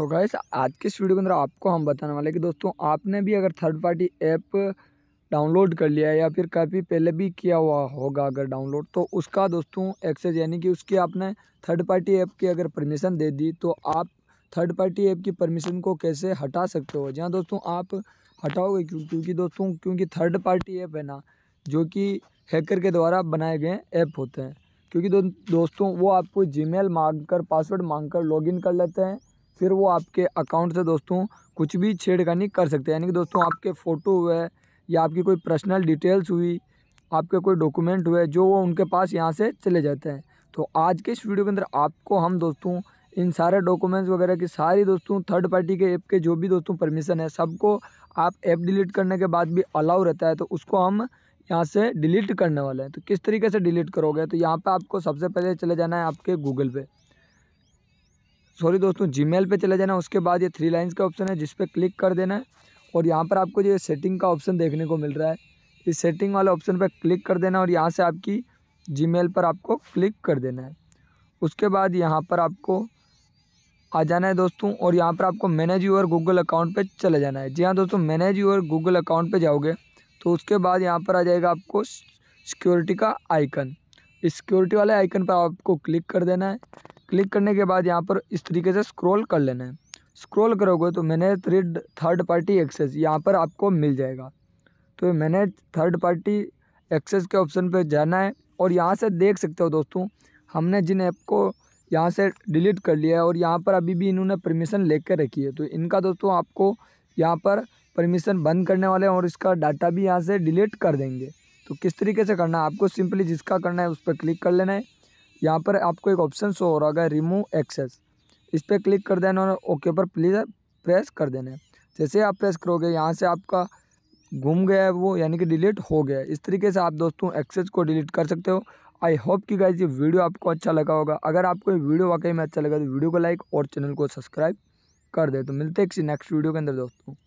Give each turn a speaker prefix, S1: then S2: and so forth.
S1: सो so guys आज के इस वीडियो के अंदर आपको हम बताने वाले कि दोस्तों आपने भी अगर थर्ड पार्टी ऐप डाउनलोड कर लिया या फिर कभी पहले भी किया हुआ होगा अगर डाउनलोड तो उसका दोस्तों एक्सेस यानी कि उसकी आपने थर्ड पार्टी ऐप की अगर परमिशन दे दी तो आप थर्ड पार्टी ऐप की परमिशन को कैसे हटा सकते हो जहाँ दोस्तों आप हटाओगे क्यों क्योंकि दोस्तों क्योंकि थर्ड पार्टी ऐप है ना जो कि हैकर के द्वारा बनाए गए ऐप होते हैं क्योंकि दो, दोस्तों वो आपको जीमेल मांग कर पासवर्ड मांग कर लॉगिन कर लेते हैं फिर वो आपके अकाउंट से दोस्तों कुछ भी छेड़खानी कर सकते हैं यानी कि दोस्तों आपके फ़ोटो हुए या आपकी कोई पर्सनल डिटेल्स हुई आपके कोई डॉक्यूमेंट हुए जो वो उनके पास यहाँ से चले जाते हैं तो आज के इस वीडियो के अंदर आपको हम दोस्तों इन सारे डॉक्यूमेंट्स वगैरह की सारी दोस्तों थर्ड पार्टी के ऐप के जो भी दोस्तों परमिशन है सबको आप ऐप डिलीट करने के बाद भी अलाउ रहता है तो उसको हम यहाँ से डिलीट करने वाले हैं तो किस तरीके से डिलीट करोगे तो यहाँ पर आपको सबसे पहले चले जाना है आपके गूगल पे सॉरी दोस्तों जीमेल पे चले जाना उसके बाद ये थ्री लाइंस का ऑप्शन है जिस पर क्लिक कर देना है और यहाँ पर आपको जो सेटिंग का ऑप्शन देखने को मिल रहा है इस सेटिंग वाले ऑप्शन पर क्लिक कर देना और यहाँ से आपकी मेल पर आपको क्लिक कर देना है उसके बाद यहाँ पर आपको आ जाना है दोस्तों और यहाँ पर आपको मैनेज यूर गूगल अकाउंट पे चले जाना है जी हाँ दोस्तों मैनेज यूर गूगल अकाउंट पे जाओगे तो उसके बाद यहाँ पर आ जाएगा आपको सिक्योरिटी का आइकन इस सिक्योरिटी वाले आइकन पर आपको क्लिक कर देना है क्लिक करने के बाद यहाँ पर इस तरीके से स्क्रॉल कर लेना है स्क्रॉल करोगे तो मैंने थ्रीड थर्ड पार्टी एक्सेस यहाँ पर आपको मिल जाएगा तो मैंने थर्ड पार्टी एक्सेस के ऑप्शन पर जाना है और यहाँ से देख सकते हो दोस्तों हमने जिन ऐप को यहाँ से डिलीट कर लिया है और यहाँ पर अभी भी इन्होंने परमिशन लेकर रखी है तो इनका दोस्तों आपको यहाँ पर परमिशन बंद करने वाले हैं और इसका डाटा भी यहाँ से डिलीट कर देंगे तो किस तरीके से करना है आपको सिंपली जिसका करना है उस पर क्लिक कर लेना है यहाँ पर आपको एक ऑप्शन शो हो रहा है रिमूव एक्सेस इस पर क्लिक कर देना और ओके पर प्लीज प्रेस कर देना जैसे आप प्रेस करोगे यहाँ से आपका घूम गया है वो यानी कि डिलीट हो गया इस तरीके से आप दोस्तों एक्सेस को डिलीट कर सकते हो आई होप कि गाइज ये वीडियो आपको अच्छा लगा होगा अगर आपको ये वीडियो वाकई में अच्छा लगा तो वीडियो को लाइक और चैनल को सब्सक्राइब कर दे तो मिलते हैं किसी नेक्स्ट वीडियो के अंदर दोस्तों